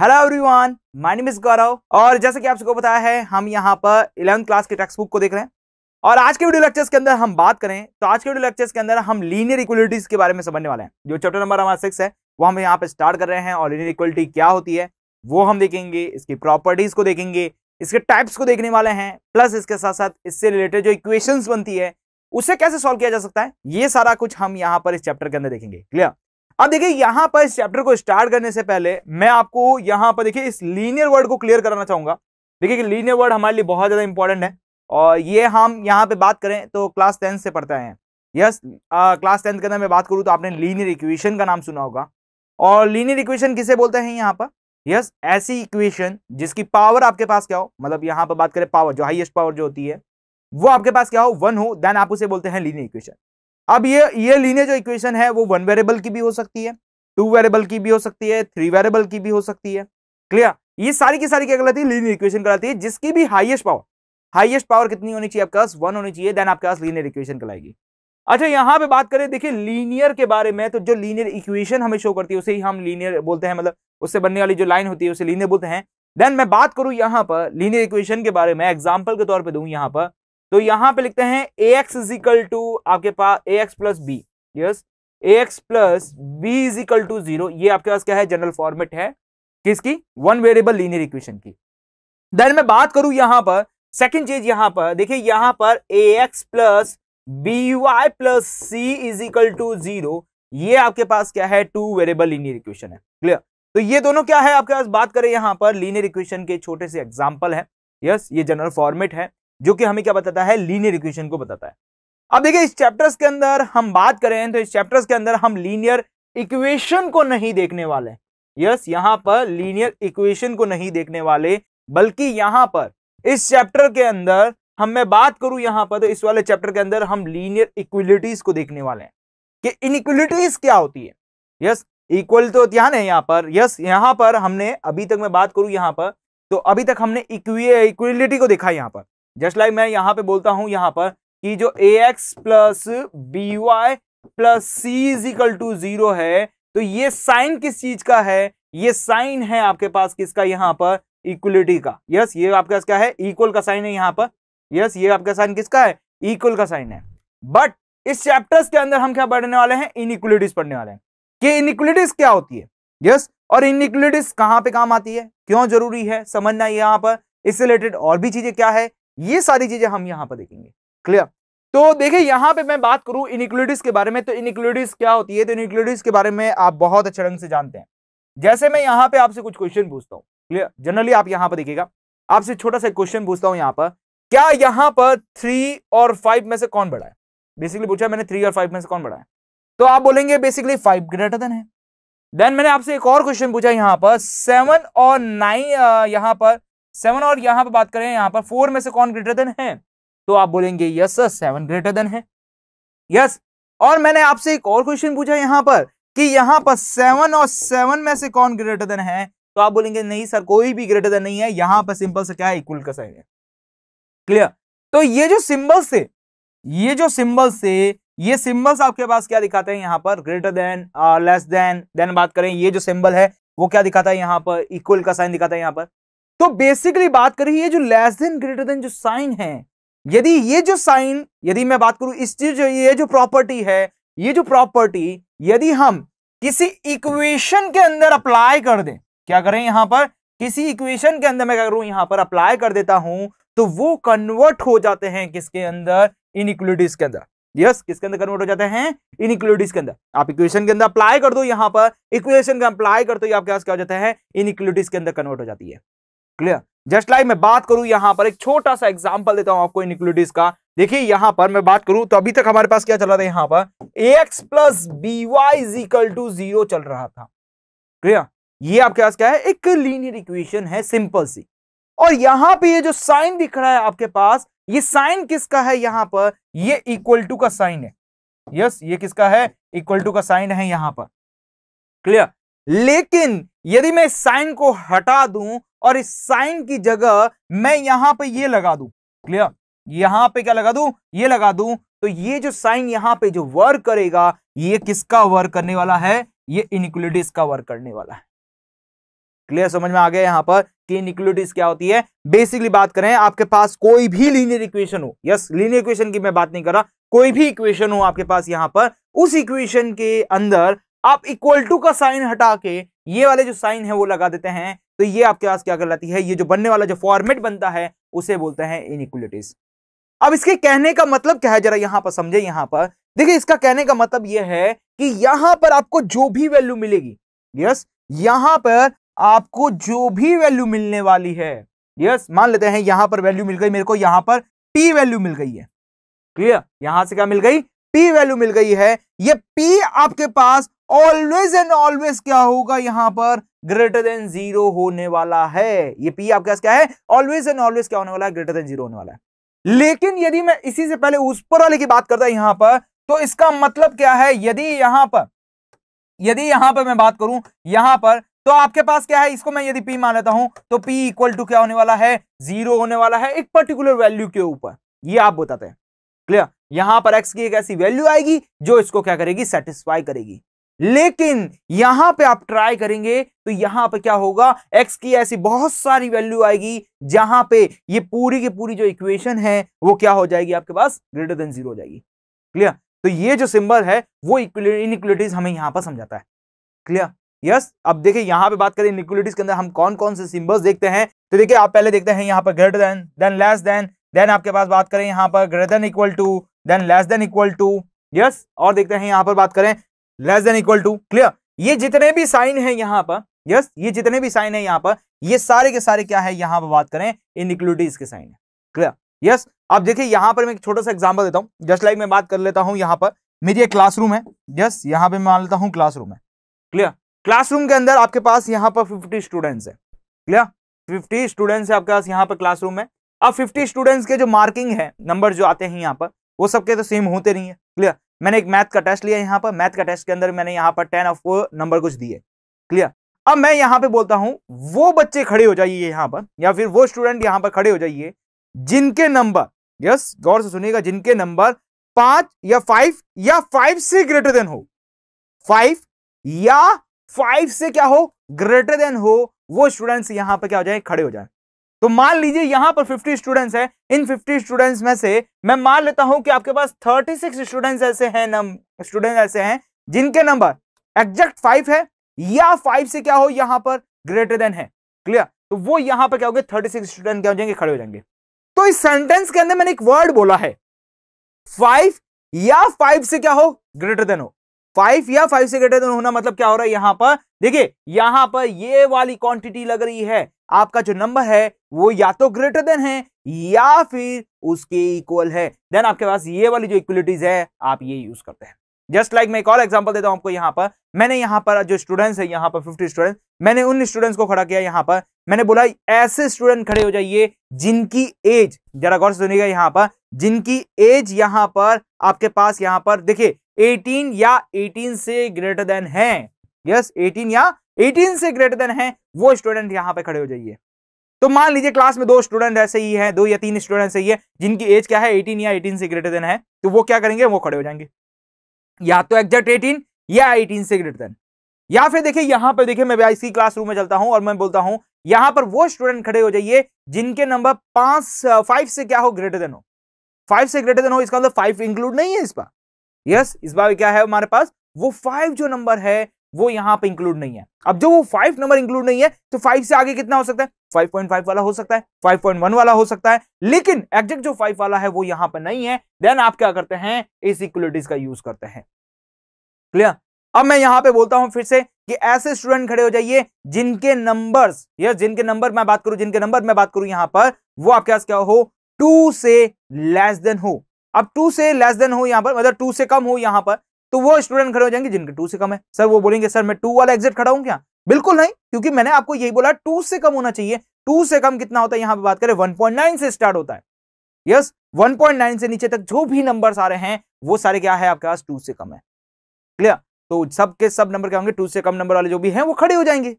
hello everyone my name is Gaurav और जैसे कि आप सबको बताया है हम यहाँ पर इलेवंथ क्लास के टेक्स्ट बुक को देख रहे हैं और आज के वीडियो लेक्चर्स के अंदर हम बात करें तो आज के वीडियो लेक्चर्स के अंदर हम लीनियर इक्वलिटीज के बारे में समझने वाले हैं जो चैप्टर नंबर हमारा सिक्स है वो हम यहाँ पर स्टार्ट कर रहे हैं और लीनियर इक्वलिटी क्या होती है वो हम देखेंगे इसकी प्रॉपर्टीज को देखेंगे इसके टाइप्स को देखने वाले हैं प्लस इसके साथ साथ इससे रिलेटेड जो इक्वेशन बनती है उसे कैसे सॉल्व किया जा सकता है ये सारा कुछ हम यहाँ पर इस चैप्टर के अंदर देखेंगे क्लियर अब देखिए यहां पर इस चैप्टर को स्टार्ट करने से पहले मैं आपको यहां पर देखिए इस लीनियर वर्ड को क्लियर कराना चाहूंगा देखिए लीनियर वर्ड हमारे लिए बहुत ज़्यादा इंपॉर्टेंट है और ये हम यहाँ पे बात करें तो क्लास टेंथ से पढ़ते हैं यस क्लास टेंथ के अंदर मैं बात करूँ तो आपने लीनियर इक्वेशन का नाम सुना होगा और लीनियर इक्वेशन किसे बोलते हैं यहाँ पर यस ऐसी इक्वेशन जिसकी पावर आपके पास क्या हो मतलब यहाँ पर बात करें पावर जो हाइएस्ट पावर जो होती है वो आपके पास क्या हो वन हो देन आप उसे बोलते हैं लीनियर इक्वेशन अब ये ये लीनियर जो इक्वेशन है वो वन वेरिएबल की भी हो सकती है टू वेरिएबल की भी हो सकती है थ्री वेरिएबल की भी हो सकती है क्लियर ये सारी की सारी क्या कहलाती है लीनियर इक्वेशन कहलाती है जिसकी भी हाईएस्ट पावर हाईएस्ट पावर कितनी होनी चाहिए आपके पास वन होनी चाहिए देन आपके पास लीनियर इक्वेशन कहलाएगी अच्छा यहाँ पे बात करें देखिए लीनियर के बारे में तो जो लीनियर इक्वेशन हमें शो करती है उसे ही हम लीनियर बोलते हैं मतलब उससे बनने वाली जो लाइन होती है उसे लीनियर बोलते हैं देन मैं बात करूं यहाँ पर लीनियर इक्वेशन के बारे में एग्जाम्पल के तौर पर दूँ यहाँ पर तो यहां पे लिखते हैं A X is equal to आपके पास A X plus B yes A X plus B is equal to zero ये आपके पास क्या है जनरल फॉर्मेट है किसकी वन वेरिएबल लीनियर इक्वेशन की देन मैं बात करूं यहां पर सेकेंड चीज यहां पर देखिए यहां पर A X plus B Y plus C is equal to zero ये आपके पास क्या है टू वेरिएबल लीनियर इक्वेशन है क्लियर तो ये दोनों क्या है आपके पास बात करें यहां पर लीनियर इक्वेशन के छोटे से एग्जाम्पल है यस ये जनरल फॉर्मेट है जो कि हमें क्या बताता है लीनियर इक्वेशन को बताता है अब देखिए इस चैप्टर्स के अंदर हम बात करें तो इस चैप्टर्स के अंदर हम लीनियर इक्वेशन को नहीं देखने वाले यस yes, यहां पर लीनियर इक्वेशन को नहीं देखने वाले बल्कि यहां पर इस चैप्टर के अंदर हम मैं बात करूं यहां पर तो इस वाले चैप्टर के अंदर हम लीनियर इक्वलिटीज को देखने वाले हैं कि इनइक्वलिटीज क्या होती है यस इक्वल तो ध्यान है यहाँ पर यस यहाँ पर हमने अभी तक मैं बात करूं यहाँ पर तो अभी तक हमने इक्वलिटी को देखा यहाँ पर जस्ट लाइक मैं यहां पे बोलता हूं यहां पर कि जो A X plus B Y plus C is equal to zero है तो ये साइन किस चीज का है ये साइन है आपके पास किसका यहां पर इक्वलिटी का यस yes, ये आपके पास क्या है इक्वल का साइन है यहां पर यस yes, ये आपका साइन किसका है इक्वल का साइन है बट इस चैप्टर्स के अंदर हम क्या पढ़ने वाले हैं इनिक्वलिटीज पढ़ने वाले हैं कि इनिक्वलिटीज क्या होती है यस yes, और इनिक्वलिटीज कहां पे काम आती है क्यों जरूरी है समझना यहाँ पर इससे रिलेटेड और भी चीजें क्या है ये सारी चीजें हम यहां पर देखेंगे क्लियर तो देखिए यहाँ पे मैं बात करूं इनिक्लूडिस के बारे में तो इनिक्लूडिस क्या होती है तो इनिक्लूडिस के बारे में आप बहुत अच्छे ढंग से जानते हैं जैसे मैं यहाँ पे आपसे कुछ क्वेश्चन पूछता हूँ क्लियर जनरली आप यहाँ पर देखिएगा आपसे छोटा सा क्वेश्चन पूछता हूँ यहाँ पर क्या यहाँ पर थ्री और फाइव में से कौन बड़ा है बेसिकली पूछा मैंने थ्री और फाइव में से कौन बड़ा है तो आप बोलेंगे बेसिकली फाइव ग्रेटर देन है देन मैंने आपसे एक और क्वेश्चन पूछा यहाँ पर सेवन और नाइन यहाँ पर सेवन और यहाँ पर बात करें यहाँ पर फोर में से कौन ग्रेटर देन है तो आप बोलेंगे yes sir seven greater than है यस और मैंने आपसे एक और क्वेश्चन पूछा यहाँ पर कि यहाँ पर सेवन और सेवन में से कौन ग्रेटर देन है तो आप बोलेंगे नहीं सर कोई भी ग्रेटर देन नहीं है यहाँ पर सिंपल से क्या है इक्वल का साइन है क्लियर तो ये जो सिंबल से ये जो सिंबल से ये सिंबल्स आपके पास क्या दिखाते हैं यहाँ पर greater than less than then बात करें ये जो सिंबल है वो क्या दिखाता है यहाँ पर इक्वल का साइन दिखाता है यहाँ पर तो बेसिकली बात करें ये जो लेस देन ग्रेटर देन जो साइन है यदि ये जो साइन यदि मैं बात करूं इस चीज जो ये जो प्रॉपर्टी है ये जो प्रॉपर्टी यदि हम किसी इक्वेशन के अंदर अप्लाई कर दें क्या करें यहां पर किसी इक्वेशन के अंदर मैं क्या करूं यहां पर अप्लाई कर देता हूं तो वो कन्वर्ट हो जाते हैं किसके अंदर इनिक्वलिटीज के अंदर यस yes, किसके अंदर कन्वर्ट हो जाते हैं इनिक्वलिटीज के अंदर आप इक्वेशन के अंदर अप्लाई कर दो यहां पर इक्वेशन का अप्लाई कर दो आपके पास क्या हो है इन इनिक्वलिटीज के अंदर कन्वर्ट हो जाती है क्लियर जस्ट लाइक मैं बात करूं यहां पर एक छोटा सा एग्जाम्पल देता हूं आपको इन का देखिए यहां पर मैं बात करूं तो अभी तक हमारे पास क्या चल रहा था यहां पर X plus B Y is equal to zero चल रहा था क्लियर ये आपके पास क्या है एक लीनियर इक्वेशन है सिंपल सी और यहां पे ये जो साइन दिख रहा है आपके पास ये साइन किसका है यहां पर ये इक्वल टू का साइन है यस yes, ये किसका है इक्वल टू का साइन है यहां पर क्लियर लेकिन यदि मैं साइन को हटा दूं और इस साइन की जगह मैं यहां पे ये लगा दूं क्लियर यहां पे क्या लगा दूं ये लगा दूं तो ये जो साइन यहां पे जो वर्क करेगा ये किसका वर्क करने वाला है ये इनिक्वलिटीज का वर्क करने वाला है क्लियर समझ में आ गया यहां पर कि इनिक्वलिटीज क्या होती है बेसिकली बात करें आपके पास कोई भी लीनियर इक्वेशन हो यस लीनियर इक्वेशन की मैं बात नहीं कर रहा कोई भी इक्वेशन हो आपके पास यहां पर उस इक्वेशन के अंदर आप इक्वल टू का साइन हटा के ये वाले जो साइन है वो लगा देते हैं तो ये आपके पास क्या कहलाती है ये जो बनने वाला जो फॉर्मेट बनता है उसे बोलते हैं इनिक्वलिटीज अब इसके कहने का मतलब क्या है जरा यहां पर समझे यहां पर देखिए इसका कहने का मतलब यह है कि यहां पर आपको जो भी वैल्यू मिलेगी यस यहां पर आपको जो भी वैल्यू मिलने वाली है यस मान लेते हैं यहां पर वैल्यू मिल गई मेरे को यहां पर पी वैल्यू मिल गई है क्लियर यहां से क्या मिल गई पी वैल्यू मिल गई है ये पी आपके पास ऑलवेज एंड ऑलवेज क्या होगा यहां पर ग्रेटर देन जीरो होने वाला है ये पी आपके पास क्या है ऑलवेज एंड ऑलवेज क्या होने वाला है ग्रेटर देन जीरो होने वाला है लेकिन यदि मैं इसी से पहले उस पर वाले की बात करता हूं यहां पर तो इसका मतलब क्या है यदि यहां पर यदि यहां पर मैं बात करूं यहां पर तो आपके पास क्या है इसको मैं यदि पी मान लेता हूं तो पी इक्वल टू क्या होने वाला है जीरो होने वाला है एक पर्टिकुलर वैल्यू के ऊपर ये आप बताते हैं क्लियर यहां पर एक्स की एक ऐसी वैल्यू आएगी जो इसको क्या करेगी सेटिस्फाई करेगी लेकिन यहां पे आप ट्राई करेंगे तो यहां पे क्या होगा एक्स की ऐसी बहुत सारी वैल्यू आएगी जहां पे ये पूरी की पूरी जो इक्वेशन है वो क्या हो जाएगी आपके पास ग्रेटर देन जीरो हो जाएगी क्लियर तो ये जो सिंबल है वो इनिक्वलिटीज हमें यहां पर समझाता है क्लियर यस yes, अब देखिए यहां पे बात करें इनिक्वलिटीज के अंदर हम कौन कौन से सिंबल्स देखते हैं तो देखिए आप पहले देखते हैं यहां पर greater than then less than then आपके पास बात करें यहां पर greater than equal to then less than equal to yes और देखते हैं यहां पर बात करें less than equal to clear ये जितने भी साइन है यहां पर यस ये जितने भी साइन है यहां पर ये सारे के सारे क्या है यहां पर बात करें इन के साइन है क्लियर यस आप देखिए यहां पर मैं एक छोटा सा एग्जाम्पल देता हूँ जस्ट लाइक मैं बात कर लेता हूँ यहाँ पर मेरी एक क्लासरूम है यस यहाँ पे मैं मान लेता हूँ क्लासरूम है क्लियर क्लासरूम के अंदर आपके पास यहाँ पर फिफ्टी स्टूडेंट्स है क्लियर फिफ्टी स्टूडेंट्स है आपके पास यहाँ पर क्लासरूम में अब फिफ्टी स्टूडेंट्स के जो मार्किंग है नंबर जो आते हैं यहाँ पर वो सबके तो सेम होते नहीं है क्लियर मैंने एक मैथ का टेस्ट लिया यहाँ पर मैथ का टेस्ट के अंदर मैंने यहाँ पर टेन ऑफ नंबर कुछ दिए क्लियर अब मैं यहाँ पे बोलता हूँ वो बच्चे खड़े हो जाइए यहाँ पर या फिर वो स्टूडेंट यहाँ पर खड़े हो जाइए जिनके नंबर यस गौर से सुनिएगा जिनके नंबर पांच या फाइव या फाइव से ग्रेटर देन हो फाइव या फाइव से क्या हो ग्रेटर देन हो वो स्टूडेंट्स यहाँ पर क्या हो जाए खड़े हो जाए तो मान लीजिए यहां पर 50 स्टूडेंट्स हैं इन 50 स्टूडेंट्स में से मैं मान लेता हूं कि आपके पास 36 स्टूडेंट्स ऐसे हैं नम स्टूडेंट ऐसे हैं जिनके नंबर एग्जैक्ट फाइव है या फाइव से क्या हो यहां पर ग्रेटर देन है क्लियर तो वो यहां पर क्या हो गए थर्टी सिक्स स्टूडेंट क्या हो जाएंगे खड़े हो जाएंगे तो इस सेंटेंस के अंदर मैंने एक वर्ड बोला है फाइव या फाइव से क्या हो ग्रेटर देन हो फाइव या फाइव से ग्रेटर देन होना मतलब क्या हो रहा है यहां पर देखिए यहां पर ये वाली क्वांटिटी लग रही है आपका जो नंबर है वो या तो ग्रेटर देन है या फिर उसके इक्वल है देन आपके पास ये वाली जो इक्वलिटीज है आप ये यूज करते हैं जस्ट लाइक like मैं एक और एग्जाम्पल देता हूं आपको यहाँ पर मैंने यहाँ पर जो स्टूडेंट्स है यहाँ पर 50 स्टूडेंट मैंने उन स्टूडेंट्स को खड़ा किया यहाँ पर मैंने बोला ऐसे स्टूडेंट खड़े हो जाइए जिनकी एज जरा गौर से सुनिएगा यहाँ पर जिनकी एज यहाँ पर आपके पास यहाँ पर देखिए 18 या 18 से ग्रेटर देन है यस yes, 18 या 18 से ग्रेटर देन है वो स्टूडेंट यहाँ पर खड़े हो जाइए तो मान लीजिए क्लास में दो स्टूडेंट ऐसे ही है दो या तीन स्टूडेंट ऐसे ही है जिनकी एज क्या है एटीन या एटीन से ग्रेटर देन है तो वो क्या करेंगे वो खड़े हो जाएंगे या तो एग्जैक्ट एटीन या एटीन से ग्रेटर देन या फिर देखिए यहां पर देखिए मैं इसी क्लास रूम में चलता हूं और मैं बोलता हूं यहाँ पर वो स्टूडेंट खड़े हो जाइए जिनके नंबर पांच फाइव से क्या हो ग्रेटर देन हो फाइव से ग्रेटर देन हो इसका मतलब फाइव इंक्लूड नहीं है इस बार यस इस बार क्या है हमारे पास वो फाइव जो नंबर है वो यहां पे इंक्लूड नहीं है अब जो वो फाइव नंबर इंक्लूड नहीं है तो फाइव से आगे कितना हो सकता है फाइव पॉइंट फाइव वाला हो सकता है फाइव पॉइंट वन वाला हो सकता है लेकिन एग्जैक्ट जो फाइव वाला है वो यहां पर नहीं है देन आप क्या करते हैं इस इक्वलिटीज का यूज करते हैं क्लियर अब मैं यहां पे बोलता हूं फिर से कि ऐसे स्टूडेंट खड़े हो जाइए जिनके नंबर्स या जिनके नंबर मैं बात करूं जिनके नंबर मैं बात करूं यहां पर वो आपके पास क्या हो टू से लेस देन हो अब टू से लेस देन हो यहां पर मतलब टू से कम हो यहां पर तो वो स्टूडेंट खड़े हो जाएंगे जिनके टू से कम है सर वो बोलेंगे सर मैं टू वाला एग्जिट खड़ा हूँ क्या बिल्कुल नहीं क्योंकि मैंने आपको यही बोला टू से कम होना चाहिए टू से कम कितना होता है यहाँ पे बात करें 1.9 से स्टार्ट होता है यस yes, 1.9 से नीचे तक जो भी नंबर आ रहे हैं वो सारे क्या है आपके पास टू से कम है क्लियर तो सबके सब नंबर क्या होंगे टू से कम नंबर वाले जो भी है वो खड़े हो जाएंगे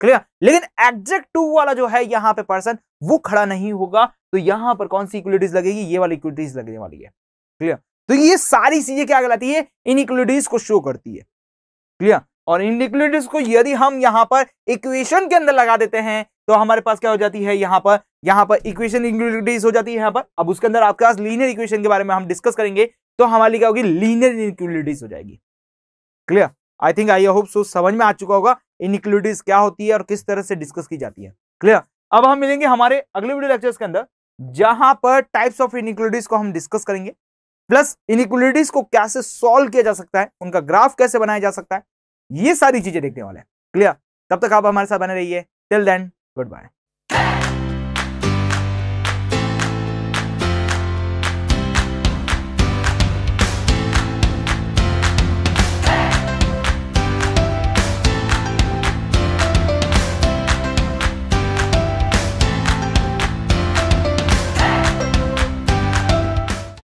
क्लियर लेकिन एग्जेक्ट टू वाला जो है यहाँ पे पर्सन वो खड़ा नहीं होगा तो यहाँ पर कौन सी इक्विटीज लगेगी ये वाली इक्विटीज लगने वाली है क्लियर तो ये सारी चीजें क्या कहलाती है इनिक्वलिटीज को शो करती है क्लियर और इनिक्वलिटीज को यदि हम यहां पर इक्वेशन के अंदर लगा देते हैं तो हमारे पास क्या हो जाती है यहां पर यहां पर इक्वेशन इनिक्वलिटीज हो जाती है यहां पर अब उसके अंदर आपके पास लीनियर इक्वेशन के बारे में हम डिस्कस करेंगे तो हमारे लिए क्या होगी लीनियर इनिक्वलिटीज हो जाएगी clear I think I hope so समझ में आ चुका होगा इनिक्वलिटीज क्या होती है और किस तरह से डिस्कस की जाती है क्लियर अब हम मिलेंगे हमारे अगले वीडियो लेक्चर्स के अंदर जहां पर टाइप्स ऑफ इनिक्वलिटीज को हम डिस्कस करेंगे प्लस इनिक्वलिटीज को कैसे सॉल्व किया जा सकता है उनका ग्राफ कैसे बनाया जा सकता है ये सारी चीजें देखने वाले हैं क्लियर तब तक आप हमारे साथ बने रहिए टिल देन गुड बाय